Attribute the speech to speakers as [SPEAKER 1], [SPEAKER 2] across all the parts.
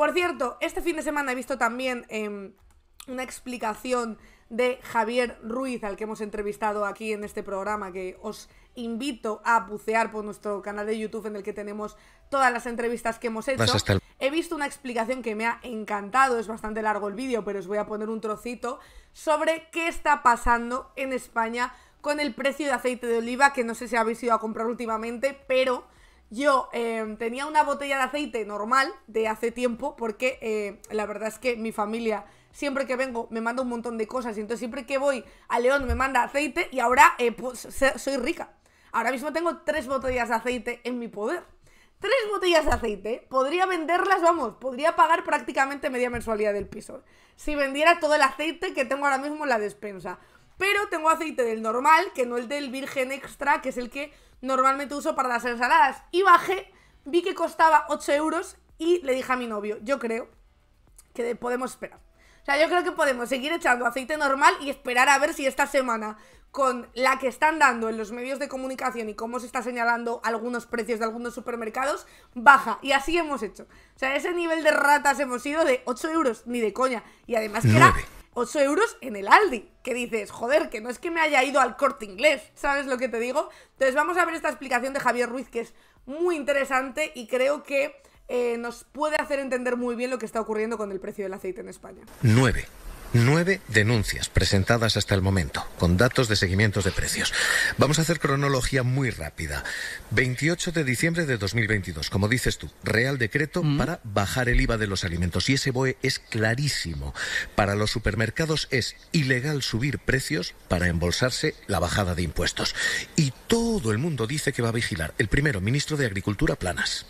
[SPEAKER 1] Por cierto, este fin de semana he visto también em, una explicación de Javier Ruiz, al que hemos entrevistado aquí en este programa, que os invito a bucear por nuestro canal de YouTube en el que tenemos todas las entrevistas que hemos hecho. He visto una explicación que me ha encantado, es bastante largo el vídeo, pero os voy a poner un trocito sobre qué está pasando en España con el precio de aceite de oliva, que no sé si habéis ido a comprar últimamente, pero yo em, tenía una botella de aceite normal de hace tiempo porque eh, la verdad es que mi familia siempre que vengo me manda un montón de cosas y entonces siempre que voy a León me manda aceite y ahora eh, pues, soy rica. Ahora mismo tengo tres botellas de aceite en mi poder. Tres botellas de aceite, podría venderlas, vamos, podría pagar prácticamente media mensualidad del piso. Si vendiera todo el aceite que tengo ahora mismo en la despensa. Pero tengo aceite del normal, que no el del virgen extra, que es el que normalmente uso para las ensaladas. Y bajé, vi que costaba 8 euros y le dije a mi novio, yo creo que podemos esperar. O sea, yo creo que podemos seguir echando aceite normal y esperar a ver si esta semana, con la que están dando en los medios de comunicación y cómo se está señalando algunos precios de algunos supermercados, baja. Y así hemos hecho. O sea, ese nivel de ratas hemos ido de 8 euros, ni de coña. Y además que era 8 euros en el Aldi. Que dices, joder, que no es que me haya ido al corte inglés. ¿Sabes lo que te digo? Entonces vamos a ver esta explicación de Javier Ruiz, que es muy interesante y creo que eh, nos puede hacer entender muy bien lo que está ocurriendo con el precio del aceite en España.
[SPEAKER 2] 9. Nueve denuncias presentadas hasta el momento, con datos de seguimientos de precios. Vamos a hacer cronología muy rápida. 28 de diciembre de 2022, como dices tú, Real Decreto mm. para bajar el IVA de los alimentos. Y ese BOE es clarísimo. Para los supermercados es ilegal subir precios para embolsarse la bajada de impuestos. Y todo el mundo dice que va a vigilar. El primero, ministro de Agricultura, Planas.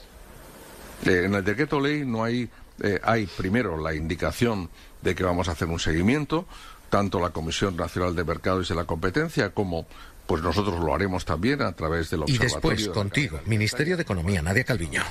[SPEAKER 2] Eh, en el decreto ley no hay eh, hay primero la indicación de que vamos a hacer un seguimiento, tanto la Comisión Nacional de Mercados y de la Competencia como pues nosotros lo haremos también a través del observatorio. Y después contigo, Ministerio de Economía, Nadia Calviño.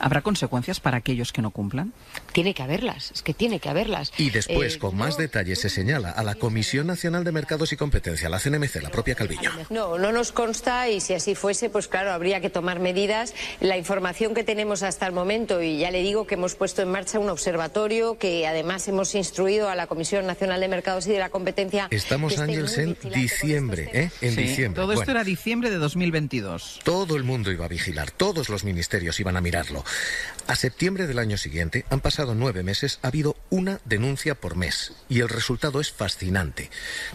[SPEAKER 2] ¿Habrá consecuencias para aquellos que no cumplan?
[SPEAKER 1] tiene que haberlas, es que tiene que haberlas.
[SPEAKER 2] Y después, eh, con más detalles, se señala a la Comisión Nacional de Mercados y Competencia, la CNMC, la propia Calviño.
[SPEAKER 1] No, no nos consta y si así fuese, pues claro, habría que tomar medidas. La información que tenemos hasta el momento, y ya le digo que hemos puesto en marcha un observatorio que además hemos instruido a la Comisión Nacional de Mercados y de la Competencia. Estamos, en diciembre, ¿eh? En diciembre. Todo esto era
[SPEAKER 2] diciembre de 2022. Todo el mundo iba a vigilar, todos los ministerios iban a mirarlo. A septiembre del año siguiente han pasado nueve meses ha habido una denuncia por mes y el resultado es fascinante.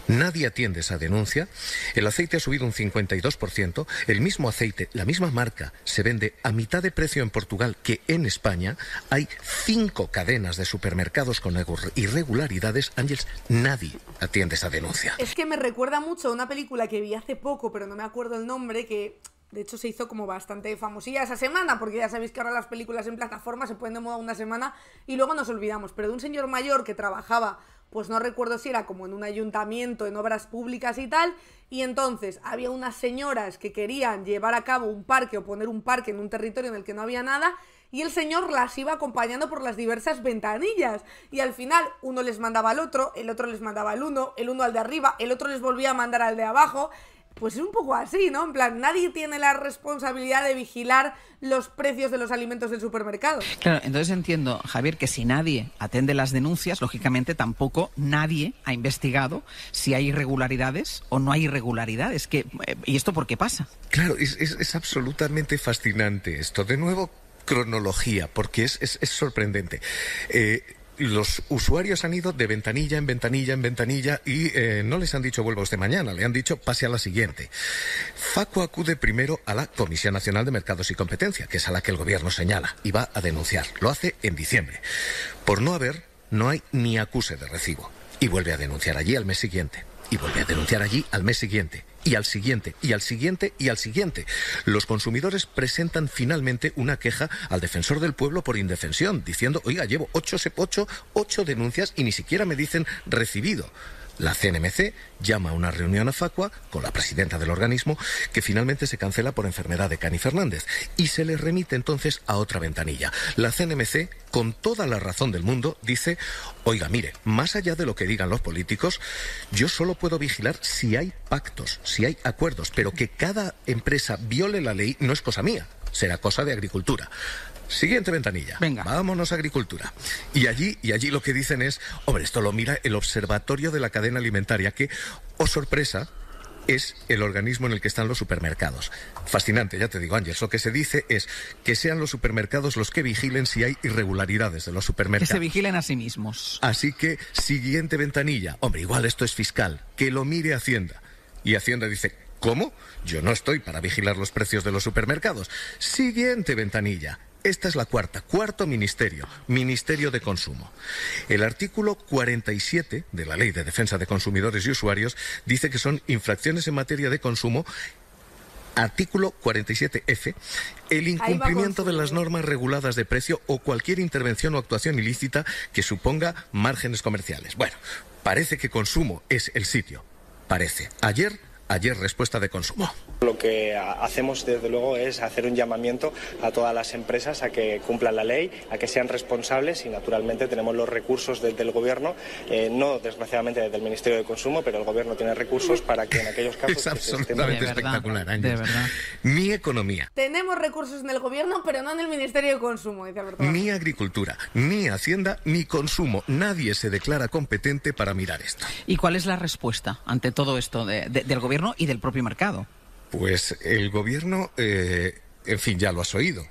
[SPEAKER 2] Nadie atiende esa denuncia. El aceite ha subido un 52%. El mismo aceite, la misma marca, se vende a mitad de precio en Portugal que en España. Hay cinco cadenas de supermercados con irregularidades. Ángels, nadie atiende esa
[SPEAKER 1] denuncia. Es que me recuerda mucho a una película que vi hace poco, pero no me acuerdo el nombre, que de hecho, se hizo como bastante famosilla esa semana, porque ya sabéis que ahora las películas en plataforma se ponen de moda una semana y luego nos olvidamos. Pero de un señor mayor que trabajaba, pues no recuerdo si era como en un ayuntamiento, en obras públicas y tal, y entonces había unas señoras que querían llevar a cabo un parque o poner un parque en un territorio en el que no había nada, y el señor las iba acompañando por las diversas ventanillas. Y al final uno les mandaba al otro, el otro les mandaba al uno, el uno al de arriba, el otro les volvía a mandar al de abajo pues es un poco así, ¿no? En plan, nadie tiene la responsabilidad de vigilar los precios de los alimentos del supermercado. Claro, entonces entiendo, Javier, que si nadie atende las denuncias, lógicamente tampoco nadie ha investigado si hay irregularidades o no hay irregularidades. Que, eh, ¿Y esto por qué pasa? Claro, es,
[SPEAKER 2] absolutamente fascinante esto. De nuevo, cronología, porque es, sorprendente. Eh, los usuarios han ido de ventanilla en ventanilla en ventanilla y eh, no les han dicho vuelva usted mañana, le han dicho pase a la siguiente. Faco acude primero a la Comisión Nacional de Mercados y Competencia, que es a la que el gobierno señala, y va a denunciar. Lo hace en diciembre. Por no haber, no hay ni acuse de recibo. Y vuelve a denunciar allí al mes siguiente. Y vuelve a denunciar allí al mes siguiente y al siguiente, y al siguiente, y al siguiente. Los consumidores presentan finalmente una queja al defensor del pueblo por indefensión, diciendo, oiga, llevo ocho, ocho, ocho denuncias y ni siquiera me dicen recibido. La CNMC llama a una reunión a Facua con la presidenta del organismo que finalmente se cancela por enfermedad de Cani Fernández y se le remite entonces a otra ventanilla. La CNMC, con toda la razón del mundo, dice, oiga, mire, más allá de lo que digan los políticos, yo solo puedo vigilar si hay pactos, si hay acuerdos, pero que cada empresa viole la ley no es cosa mía, será cosa de agricultura. Siguiente ventanilla. Venga. Vámonos a agricultura. Y allí, y allí lo que dicen es, hombre, esto lo mira el Observatorio de la Cadena Alimentaria, que, oh sorpresa, es el organismo en el que están los supermercados. Fascinante, ya te digo, Ángel. Lo que se dice es que sean los supermercados los que vigilen si hay irregularidades de los supermercados. Que se vigilen a sí mismos. Así que, siguiente ventanilla. Hombre, igual esto es fiscal. Que lo mire Hacienda. Y Hacienda dice, ¿cómo? Yo no estoy para vigilar los precios de los supermercados. Siguiente ventanilla. Esta es la cuarta, cuarto ministerio, Ministerio de Consumo. El artículo 47 de la Ley de Defensa de Consumidores y Usuarios dice que son infracciones en materia de consumo Artículo 47F. El incumplimiento de las normas reguladas de precio o cualquier intervención o actuación ilícita que suponga márgenes comerciales. Bueno, parece que consumo es el sitio. Parece. Ayer Ayer respuesta de consumo. Lo que ah, hacemos desde luego es hacer un llamamiento a todas las empresas a que cumplan la ley, a que sean responsables y naturalmente tenemos los recursos desde el gobierno, eh, no desgraciadamente desde el Ministerio de Consumo, pero el gobierno tiene recursos para que en aquellos casos... Pues, es absolutamente espectacular, de verdad. Mi economía.
[SPEAKER 1] Tenemos recursos en el gobierno, pero no en el Ministerio de Consumo, dice Alberto.
[SPEAKER 2] Ni agricultura, ni hacienda, ni consumo. Nadie se declara competente para mirar esto. ¿Y cuál es la respuesta ante todo
[SPEAKER 1] esto del gobierno? y del propio mercado.
[SPEAKER 2] Pues el gobierno, eh, en fin, ya lo has oído.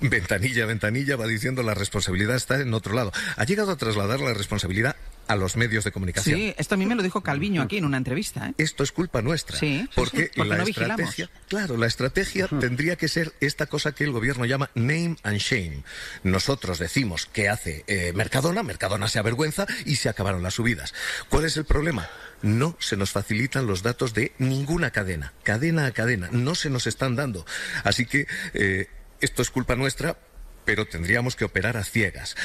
[SPEAKER 2] Ventanilla, ventanilla va diciendo la responsabilidad está en otro lado. Ha llegado a trasladar la responsabilidad a los medios de comunicación. Sí, esto a mí me lo dijo Calviño aquí en una entrevista. ¿eh? Esto es culpa nuestra. Sí, porque, la no estrategia, vigilamos. claro, la estrategia tendría que ser esta cosa que el gobierno llama name and shame. Nosotros decimos que hace eh, Mercadona, Mercadona se avergüenza y se acabaron las subidas. ¿Cuál es el problema? no se nos facilitan los datos de ninguna cadena, cadena a cadena, no se nos están dando. Así que eh, esto es culpa nuestra, pero tendríamos que operar a ciegas.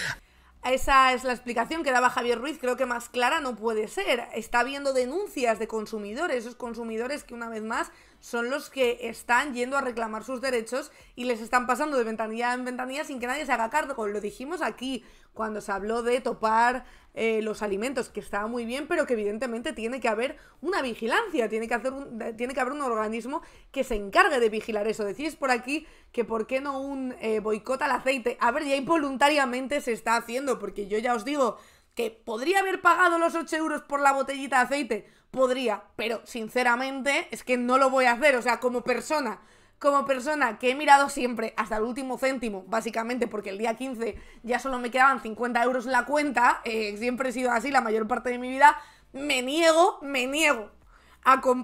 [SPEAKER 1] Esa es la explicación que daba Javier Ruiz, creo que más clara no puede ser. Está habiendo denuncias de consumidores, esos consumidores que una vez más son los que están yendo a reclamar sus derechos y les están pasando de ventanilla en ventanilla sin que nadie se haga cargo. Lo dijimos aquí cuando se habló de topar eh, los alimentos, que estaba muy bien, pero que evidentemente tiene que haber una vigilancia, tiene que, hacer tiene que haber un organismo que se encargue de vigilar eso. Decís por aquí que por qué no un eh, boicot al aceite. A ver, ya involuntariamente se está haciendo, porque yo ya os digo que podría haber pagado los 8 euros por la botellita de aceite podría, pero sinceramente es que no lo voy a hacer, o sea, como persona como persona que he mirado siempre hasta el último céntimo, básicamente porque el día 15 ya solo me quedaban 50 euros en la cuenta, eh, siempre he sido así la mayor parte de mi vida, me niego, me niego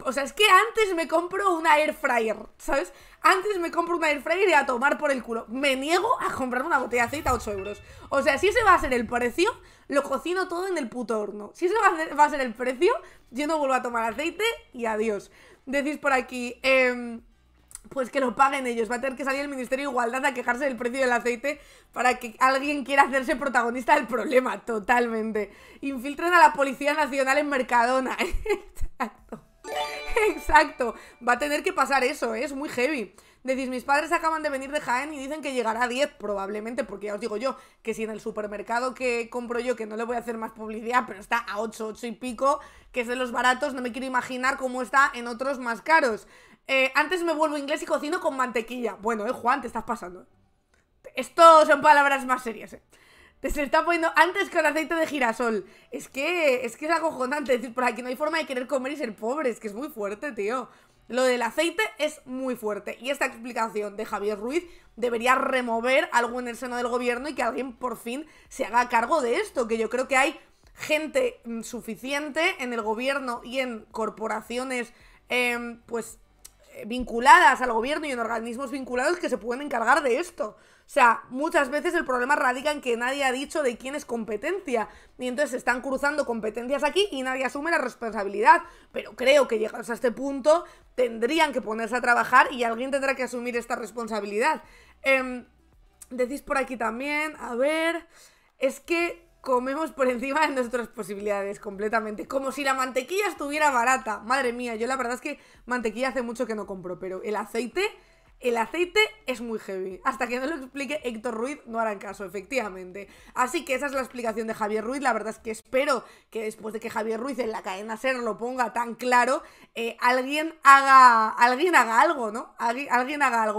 [SPEAKER 1] o sea, es que antes me compro una air fryer, ¿sabes? Antes me compro una air fryer y a tomar por el culo. Me niego a comprar una botella de aceite a 8 euros. O sea, si ese va a ser el precio, lo cocino todo en el puto horno. Si ese va a va a ser el precio, yo no vuelvo a tomar aceite y adiós. Decís por aquí, eh, pues que lo paguen ellos. Va a tener que salir el Ministerio de Igualdad a quejarse del precio del aceite para que alguien quiera hacerse protagonista del problema, totalmente. Infiltran a la Policía Nacional en Mercadona. Exacto. Exacto. Va a tener que pasar eso, ¿eh? es muy heavy. Decís, mis padres acaban de venir de Jaén y dicen que llegará a 10, probablemente, porque ya os digo yo, que si en el supermercado que compro yo, que no le voy a hacer más publicidad, pero está a 8, 8 y pico, que es de los baratos, no me quiero imaginar cómo está en otros más caros. Eh, antes me vuelvo inglés y cocino con mantequilla. Bueno, eh, Juan, te estás pasando. Eh. Esto son palabras más serias, eh. Te se está poniendo antes con aceite de girasol. Es que es que es acojonante decir por aquí no hay forma de querer comer y ser pobre, es que es muy fuerte, tío. Lo del aceite es muy fuerte y esta explicación de Javier Ruiz debería remover algo en el seno del gobierno y que alguien por fin se haga cargo de esto, que yo creo que hay gente mm, suficiente en el gobierno y en corporaciones eh, pues vinculadas al gobierno y en organismos vinculados que se pueden encargar de esto. O sea, muchas veces el problema radica en que nadie ha dicho de quién es competencia. Y entonces se están cruzando competencias aquí y nadie asume la responsabilidad. Pero creo que llegados a este punto tendrían que ponerse a trabajar y alguien tendrá que asumir esta responsabilidad. Em, decís por aquí también, a ver, es que comemos por encima de nuestras posibilidades completamente. Como si la mantequilla estuviera barata. Madre mía, yo la verdad es que mantequilla hace mucho que no compro, pero el aceite, el aceite es muy heavy. Hasta que no lo explique Héctor Ruiz, no harán caso, efectivamente. Así que esa es la explicación de Javier Ruiz. La verdad es que espero que después de que Javier Ruiz en la cadena SER lo ponga tan claro, eh, alguien haga. Alguien haga algo, ¿no? alguien haga algo.